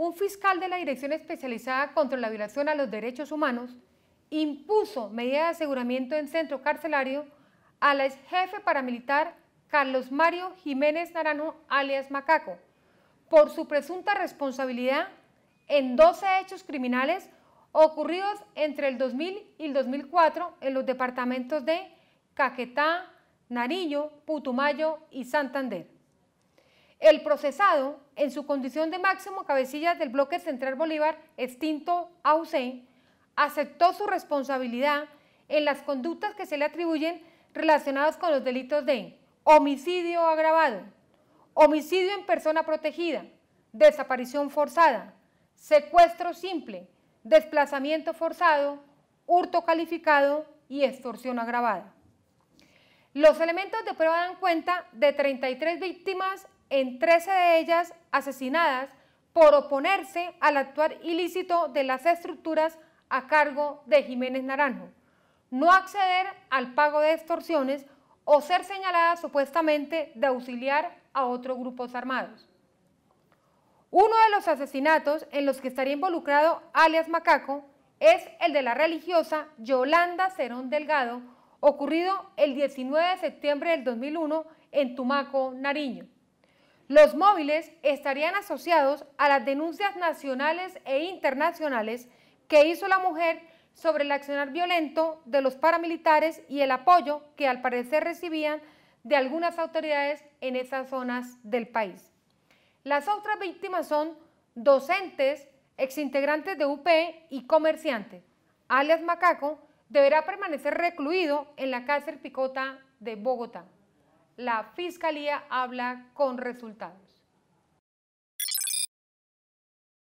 un fiscal de la Dirección Especializada contra la Violación a los Derechos Humanos impuso medida de aseguramiento en centro carcelario a la ex jefe paramilitar Carlos Mario Jiménez Naranjo, alias Macaco, por su presunta responsabilidad en 12 hechos criminales ocurridos entre el 2000 y el 2004 en los departamentos de Caquetá, Nariño, Putumayo y Santander. El procesado, en su condición de máximo cabecilla del bloque central Bolívar, extinto a aceptó su responsabilidad en las conductas que se le atribuyen relacionadas con los delitos de homicidio agravado, homicidio en persona protegida, desaparición forzada, secuestro simple, desplazamiento forzado, hurto calificado y extorsión agravada. Los elementos de prueba dan cuenta de 33 víctimas en 13 de ellas asesinadas por oponerse al actuar ilícito de las estructuras a cargo de Jiménez Naranjo, no acceder al pago de extorsiones o ser señalada supuestamente de auxiliar a otros grupos armados. Uno de los asesinatos en los que estaría involucrado alias Macaco es el de la religiosa Yolanda Cerón Delgado, ocurrido el 19 de septiembre del 2001 en Tumaco, Nariño. Los móviles estarían asociados a las denuncias nacionales e internacionales que hizo la mujer sobre el accionar violento de los paramilitares y el apoyo que al parecer recibían de algunas autoridades en esas zonas del país. Las otras víctimas son docentes, exintegrantes de UP y comerciantes. Alias Macaco deberá permanecer recluido en la cárcel Picota de Bogotá la Fiscalía habla con resultados.